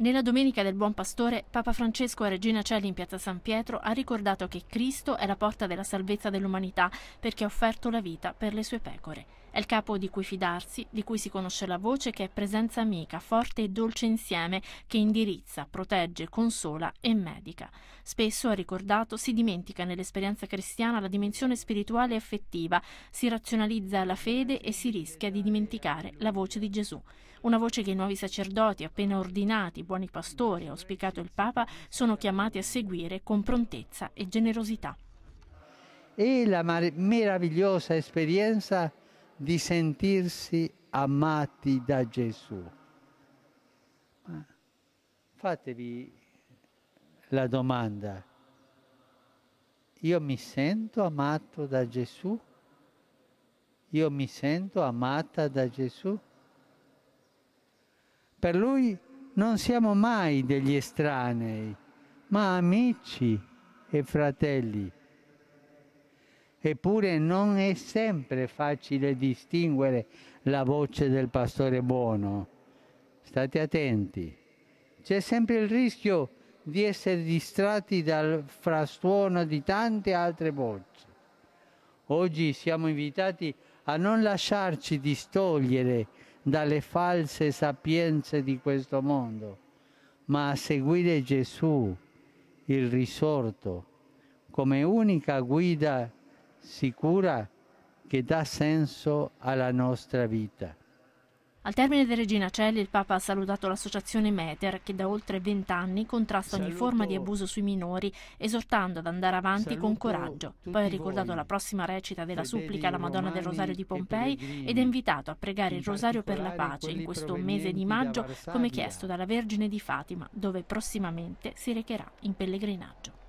Nella Domenica del Buon Pastore, Papa Francesco a Regina Celli in piazza San Pietro ha ricordato che Cristo è la porta della salvezza dell'umanità perché ha offerto la vita per le sue pecore. È il capo di cui fidarsi, di cui si conosce la voce che è presenza amica, forte e dolce insieme, che indirizza, protegge, consola e medica. Spesso, ha ricordato, si dimentica nell'esperienza cristiana la dimensione spirituale e affettiva, si razionalizza la fede e si rischia di dimenticare la voce di Gesù. Una voce che i nuovi sacerdoti, appena ordinati, buoni pastori, ha auspicato il Papa, sono chiamati a seguire con prontezza e generosità. E la meravigliosa esperienza di sentirsi amati da Gesù. Fatevi la domanda, io mi sento amato da Gesù? Io mi sento amata da Gesù? Per lui non siamo mai degli estranei, ma amici e fratelli. Eppure non è sempre facile distinguere la voce del pastore buono. State attenti. C'è sempre il rischio di essere distratti dal frastuono di tante altre voci. Oggi siamo invitati a non lasciarci distogliere dalle false sapienze di questo mondo, ma a seguire Gesù, il risorto, come unica guida sicura che dà senso alla nostra vita. Al termine del Regina Celli il Papa ha salutato l'associazione Meter che da oltre vent'anni contrasta ogni forma di abuso sui minori, esortando ad andare avanti con coraggio. Poi ha ricordato la prossima recita della supplica alla Madonna del Rosario di Pompei ed è invitato a pregare il Rosario per la pace in questo mese di maggio come chiesto dalla Vergine di Fatima, dove prossimamente si recherà in pellegrinaggio.